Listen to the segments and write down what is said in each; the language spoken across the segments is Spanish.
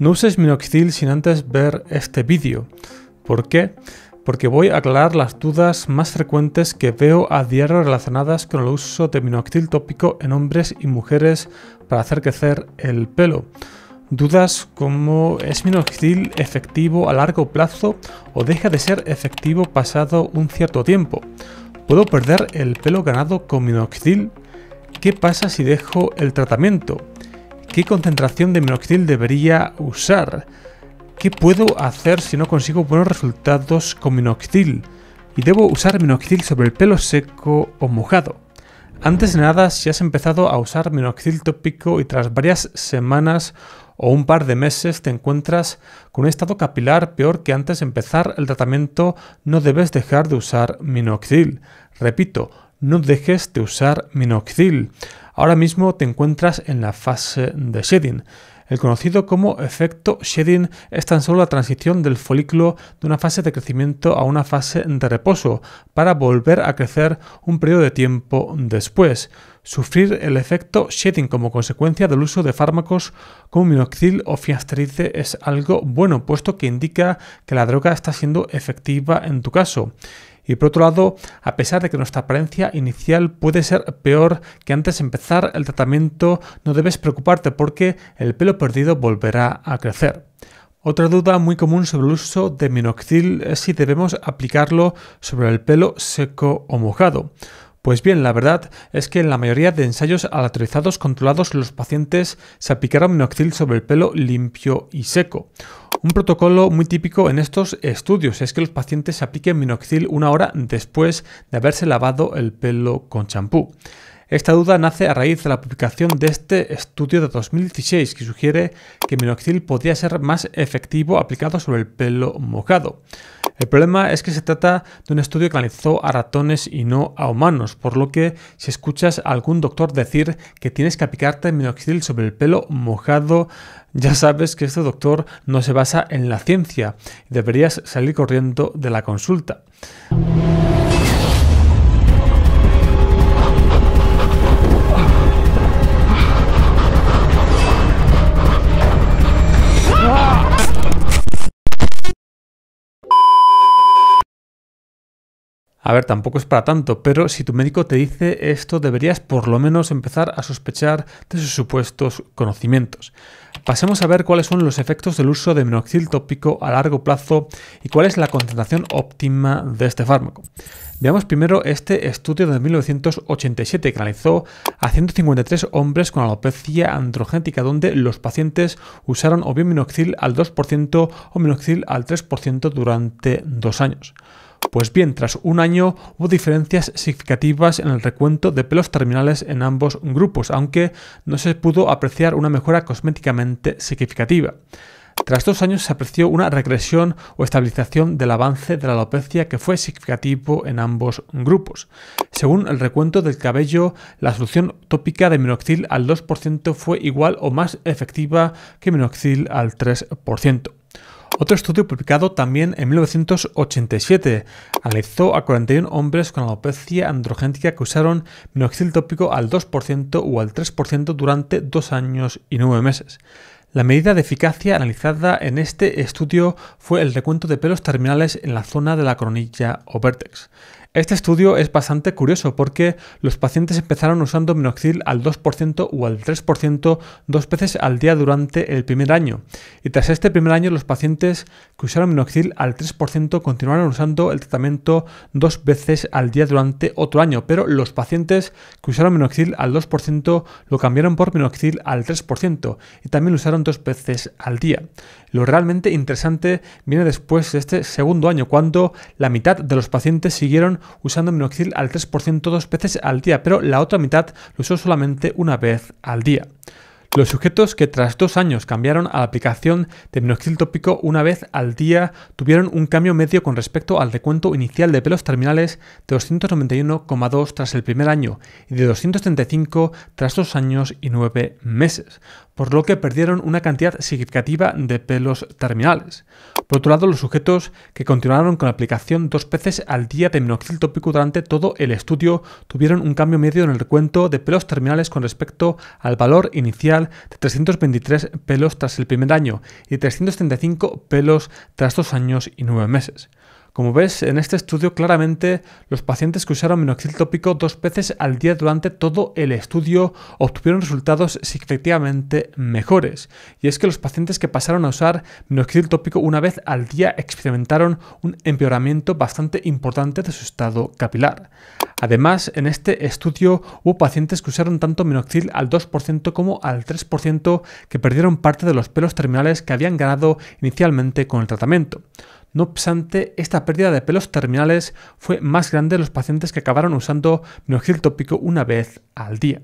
No uses minoxidil sin antes ver este vídeo. ¿Por qué? Porque voy a aclarar las dudas más frecuentes que veo a diario relacionadas con el uso de minoxidil tópico en hombres y mujeres para hacer crecer el pelo. Dudas como ¿es minoxidil efectivo a largo plazo o deja de ser efectivo pasado un cierto tiempo? ¿Puedo perder el pelo ganado con minoxidil? ¿Qué pasa si dejo el tratamiento? ¿Qué concentración de minoxidil debería usar? ¿Qué puedo hacer si no consigo buenos resultados con minoxidil? ¿Y debo usar minoxidil sobre el pelo seco o mojado? Antes de nada, si has empezado a usar minoxidil tópico y tras varias semanas o un par de meses te encuentras con un estado capilar peor que antes de empezar el tratamiento, no debes dejar de usar minoxidil. Repito, no dejes de usar minoxidil. Ahora mismo te encuentras en la fase de shedding. El conocido como efecto shedding es tan solo la transición del folículo de una fase de crecimiento a una fase de reposo para volver a crecer un periodo de tiempo después. Sufrir el efecto shedding como consecuencia del uso de fármacos como minoxidil o finasteride es algo bueno, puesto que indica que la droga está siendo efectiva en tu caso y por otro lado, a pesar de que nuestra apariencia inicial puede ser peor que antes de empezar el tratamiento, no debes preocuparte porque el pelo perdido volverá a crecer. Otra duda muy común sobre el uso de minoxidil es si debemos aplicarlo sobre el pelo seco o mojado. Pues bien, la verdad es que en la mayoría de ensayos alatorizados controlados los pacientes se aplicaron minoxidil sobre el pelo limpio y seco. Un protocolo muy típico en estos estudios es que los pacientes apliquen minoxidil una hora después de haberse lavado el pelo con champú. Esta duda nace a raíz de la publicación de este estudio de 2016 que sugiere que el minoxidil podría ser más efectivo aplicado sobre el pelo mojado. El problema es que se trata de un estudio que analizó a ratones y no a humanos, por lo que si escuchas a algún doctor decir que tienes que aplicarte minoxidil sobre el pelo mojado, ya sabes que este doctor no se basa en la ciencia y deberías salir corriendo de la consulta. A ver, tampoco es para tanto, pero si tu médico te dice esto, deberías por lo menos empezar a sospechar de sus supuestos conocimientos. Pasemos a ver cuáles son los efectos del uso de minoxidil tópico a largo plazo y cuál es la concentración óptima de este fármaco. Veamos primero este estudio de 1987 que analizó a 153 hombres con alopecia androgénica donde los pacientes usaron o bien minoxidil al 2% o minoxidil al 3% durante dos años. Pues bien, tras un año hubo diferencias significativas en el recuento de pelos terminales en ambos grupos, aunque no se pudo apreciar una mejora cosméticamente significativa. Tras dos años se apreció una regresión o estabilización del avance de la alopecia que fue significativo en ambos grupos. Según el recuento del cabello, la solución tópica de minoxidil al 2% fue igual o más efectiva que minoxidil al 3%. Otro estudio publicado también en 1987 analizó a 41 hombres con alopecia androgénica que usaron minoxidil tópico al 2% o al 3% durante 2 años y 9 meses. La medida de eficacia analizada en este estudio fue el recuento de pelos terminales en la zona de la coronilla o vértex. Este estudio es bastante curioso porque los pacientes empezaron usando minoxidil al 2% o al 3% dos veces al día durante el primer año. Y tras este primer año, los pacientes que usaron minoxidil al 3% continuaron usando el tratamiento dos veces al día durante otro año. Pero los pacientes que usaron minoxidil al 2% lo cambiaron por minoxidil al 3% y también lo usaron dos veces al día. Lo realmente interesante viene después de este segundo año, cuando la mitad de los pacientes siguieron usando minoxidil al 3% dos veces al día, pero la otra mitad lo usó solamente una vez al día. Los sujetos que tras dos años cambiaron a la aplicación de minoxidil tópico una vez al día tuvieron un cambio medio con respecto al recuento inicial de pelos terminales de 291,2 tras el primer año y de 235 tras dos años y nueve meses por lo que perdieron una cantidad significativa de pelos terminales. Por otro lado, los sujetos que continuaron con la aplicación dos veces al día de minoxidil tópico durante todo el estudio tuvieron un cambio medio en el recuento de pelos terminales con respecto al valor inicial de 323 pelos tras el primer año y 335 pelos tras dos años y nueve meses. Como ves, en este estudio claramente los pacientes que usaron minoxidil tópico dos veces al día durante todo el estudio obtuvieron resultados significativamente mejores. Y es que los pacientes que pasaron a usar minoxidil tópico una vez al día experimentaron un empeoramiento bastante importante de su estado capilar. Además, en este estudio hubo pacientes que usaron tanto minoxidil al 2% como al 3% que perdieron parte de los pelos terminales que habían ganado inicialmente con el tratamiento. No obstante, esta pérdida de pelos terminales fue más grande en los pacientes que acabaron usando minoxidil tópico una vez al día.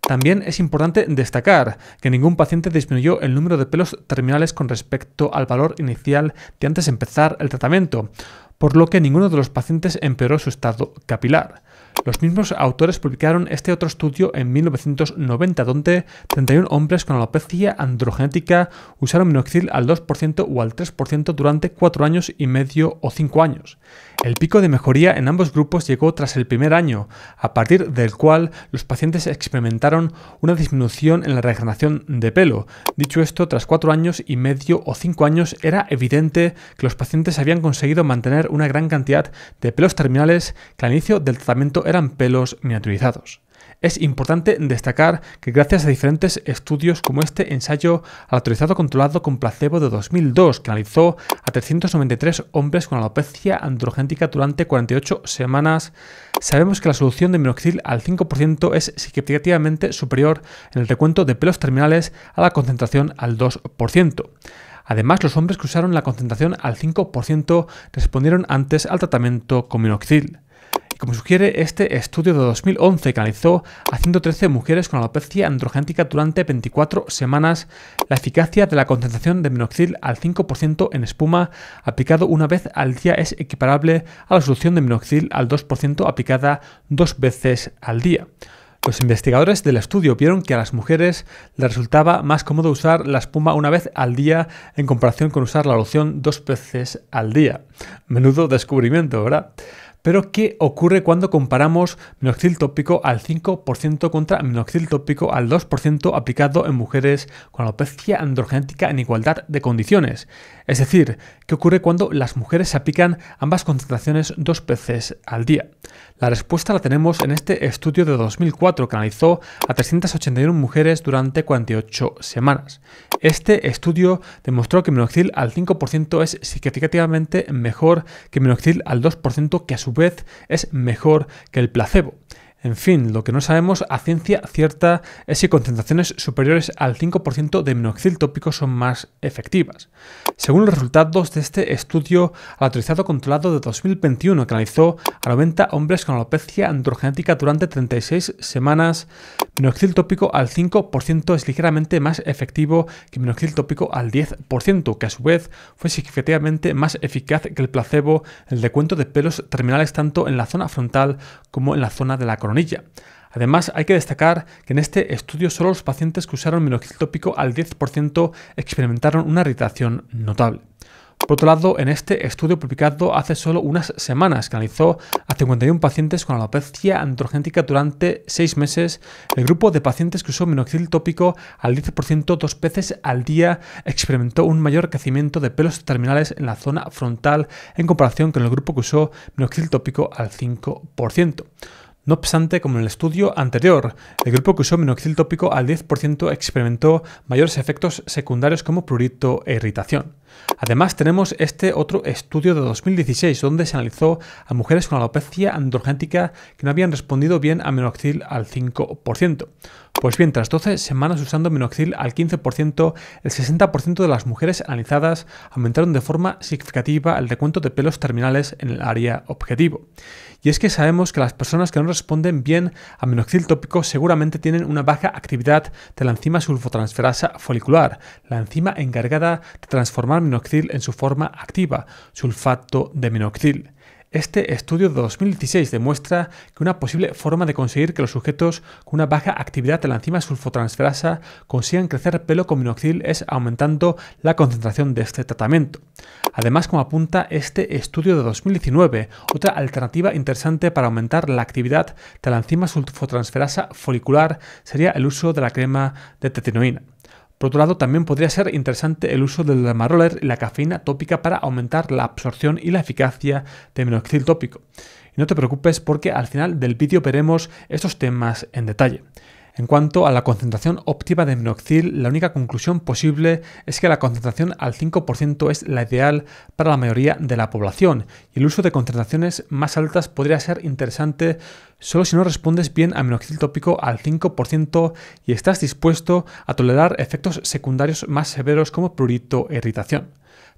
También es importante destacar que ningún paciente disminuyó el número de pelos terminales con respecto al valor inicial de antes de empezar el tratamiento, por lo que ninguno de los pacientes empeoró su estado capilar. Los mismos autores publicaron este otro estudio en 1990, donde 31 hombres con alopecia androgenética usaron minoxidil al 2% o al 3% durante 4 años y medio o 5 años. El pico de mejoría en ambos grupos llegó tras el primer año, a partir del cual los pacientes experimentaron una disminución en la regeneración de pelo. Dicho esto, tras cuatro años y medio o cinco años era evidente que los pacientes habían conseguido mantener una gran cantidad de pelos terminales que al inicio del tratamiento eran pelos miniaturizados. Es importante destacar que gracias a diferentes estudios como este ensayo autorizado controlado con placebo de 2002 que analizó a 393 hombres con alopecia androgénica durante 48 semanas, sabemos que la solución de minoxidil al 5% es significativamente superior en el recuento de pelos terminales a la concentración al 2%. Además, los hombres que usaron la concentración al 5% respondieron antes al tratamiento con minoxidil como sugiere este estudio de 2011 que analizó a 113 mujeres con alopecia androgénica durante 24 semanas la eficacia de la concentración de minoxidil al 5% en espuma aplicado una vez al día es equiparable a la solución de minoxidil al 2% aplicada dos veces al día. Los investigadores del estudio vieron que a las mujeres les resultaba más cómodo usar la espuma una vez al día en comparación con usar la loción dos veces al día. Menudo descubrimiento, ¿verdad? Pero ¿qué ocurre cuando comparamos minoxidil tópico al 5% contra minoxidil tópico al 2% aplicado en mujeres con alopecia androgenética en igualdad de condiciones? Es decir, ¿qué ocurre cuando las mujeres se aplican ambas concentraciones dos veces al día? La respuesta la tenemos en este estudio de 2004 que analizó a 381 mujeres durante 48 semanas. Este estudio demostró que minoxidil al 5% es significativamente mejor que minoxidil al 2% que a su vez es mejor que el placebo. En fin, lo que no sabemos a ciencia cierta es si concentraciones superiores al 5% de minoxidil tópico son más efectivas. Según los resultados de este estudio autorizado controlado de 2021 que analizó a 90 hombres con alopecia androgenética durante 36 semanas, minoxidil tópico al 5% es ligeramente más efectivo que minoxidil tópico al 10%, que a su vez fue significativamente más eficaz que el placebo en el descuento de pelos terminales tanto en la zona frontal como en la zona de la corona Además, hay que destacar que en este estudio solo los pacientes que usaron minoxidil tópico al 10% experimentaron una irritación notable. Por otro lado, en este estudio publicado hace solo unas semanas, que analizó a 51 pacientes con alopecia androgénica durante 6 meses, el grupo de pacientes que usó minoxidil tópico al 10% dos veces al día experimentó un mayor crecimiento de pelos terminales en la zona frontal en comparación con el grupo que usó minoxidil tópico al 5%. No obstante, como en el estudio anterior, el grupo que usó minoxidil tópico al 10% experimentó mayores efectos secundarios como prurito e irritación. Además, tenemos este otro estudio de 2016, donde se analizó a mujeres con alopecia androgénica que no habían respondido bien a minoxidil al 5%. Pues bien, tras 12 semanas usando minoxidil al 15%, el 60% de las mujeres analizadas aumentaron de forma significativa el recuento de pelos terminales en el área objetivo. Y es que sabemos que las personas que no responden bien a minoxidil tópico seguramente tienen una baja actividad de la enzima sulfotransferasa folicular, la enzima encargada de transformar minoxidil en su forma activa, sulfato de minoxidil. Este estudio de 2016 demuestra que una posible forma de conseguir que los sujetos con una baja actividad de la enzima sulfotransferasa consigan crecer pelo con minoxidil es aumentando la concentración de este tratamiento. Además, como apunta este estudio de 2019, otra alternativa interesante para aumentar la actividad de la enzima sulfotransferasa folicular sería el uso de la crema de tetinoína. Por otro lado, también podría ser interesante el uso del dermaroller y la cafeína tópica para aumentar la absorción y la eficacia de minoxidil tópico. Y no te preocupes porque al final del vídeo veremos estos temas en detalle. En cuanto a la concentración óptima de minoxidil, la única conclusión posible es que la concentración al 5% es la ideal para la mayoría de la población y el uso de concentraciones más altas podría ser interesante solo si no respondes bien a minoxidil tópico al 5% y estás dispuesto a tolerar efectos secundarios más severos como prurito e irritación.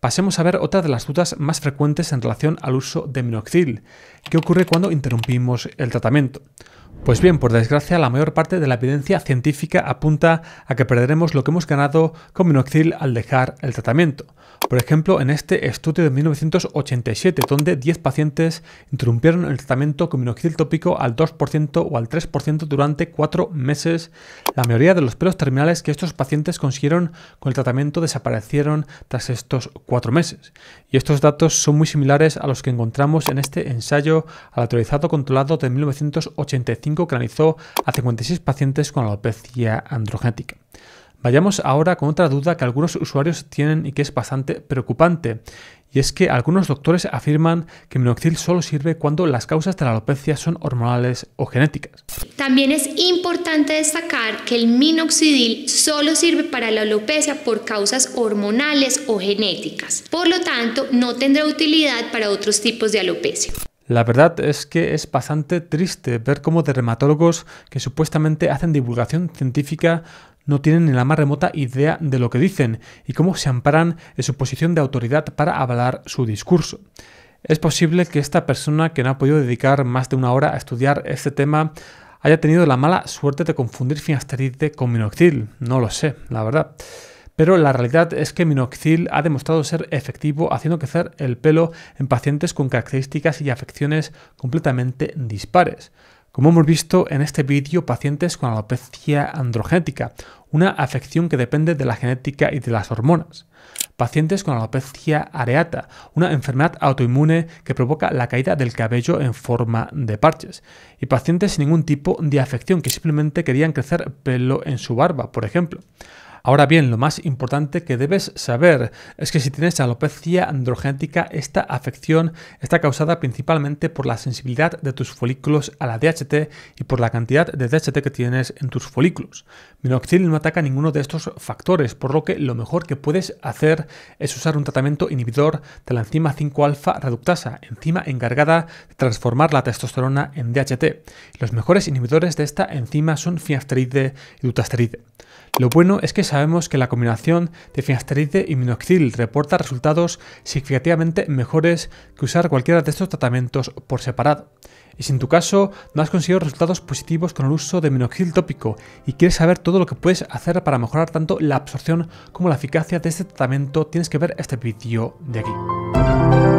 Pasemos a ver otra de las dudas más frecuentes en relación al uso de minoxidil. ¿Qué ocurre cuando interrumpimos el tratamiento? Pues bien, por desgracia, la mayor parte de la evidencia científica apunta a que perderemos lo que hemos ganado con minoxidil al dejar el tratamiento. Por ejemplo, en este estudio de 1987, donde 10 pacientes interrumpieron el tratamiento con minoxidil tópico al 2% o al 3% durante 4 meses, la mayoría de los pelos terminales que estos pacientes consiguieron con el tratamiento desaparecieron tras estos 4 meses. Y estos datos son muy similares a los que encontramos en este ensayo aleatorizado controlado de 1985 2005 que analizó a 56 pacientes con alopecia androgénica. Vayamos ahora con otra duda que algunos usuarios tienen y que es bastante preocupante, y es que algunos doctores afirman que minoxidil solo sirve cuando las causas de la alopecia son hormonales o genéticas. También es importante destacar que el minoxidil solo sirve para la alopecia por causas hormonales o genéticas. Por lo tanto, no tendrá utilidad para otros tipos de alopecia. La verdad es que es bastante triste ver cómo dermatólogos que supuestamente hacen divulgación científica no tienen ni la más remota idea de lo que dicen y cómo se amparan en su posición de autoridad para avalar su discurso. Es posible que esta persona que no ha podido dedicar más de una hora a estudiar este tema haya tenido la mala suerte de confundir finasteride con minoxidil, no lo sé, la verdad. Pero la realidad es que minoxidil ha demostrado ser efectivo haciendo crecer el pelo en pacientes con características y afecciones completamente dispares. Como hemos visto en este vídeo, pacientes con alopecia androgénica, una afección que depende de la genética y de las hormonas. Pacientes con alopecia areata, una enfermedad autoinmune que provoca la caída del cabello en forma de parches. Y pacientes sin ningún tipo de afección que simplemente querían crecer pelo en su barba, por ejemplo. Ahora bien, lo más importante que debes saber es que si tienes alopecia androgénica, esta afección está causada principalmente por la sensibilidad de tus folículos a la DHT y por la cantidad de DHT que tienes en tus folículos. Minoxidil no ataca ninguno de estos factores, por lo que lo mejor que puedes hacer es usar un tratamiento inhibidor de la enzima 5-alfa reductasa, enzima encargada de transformar la testosterona en DHT. Los mejores inhibidores de esta enzima son finasteride y dutasteride. Lo bueno es que sabemos que la combinación de finasteride y minoxidil reporta resultados significativamente mejores que usar cualquiera de estos tratamientos por separado. Y si en tu caso no has conseguido resultados positivos con el uso de minoxidil tópico y quieres saber todo lo que puedes hacer para mejorar tanto la absorción como la eficacia de este tratamiento, tienes que ver este vídeo de aquí.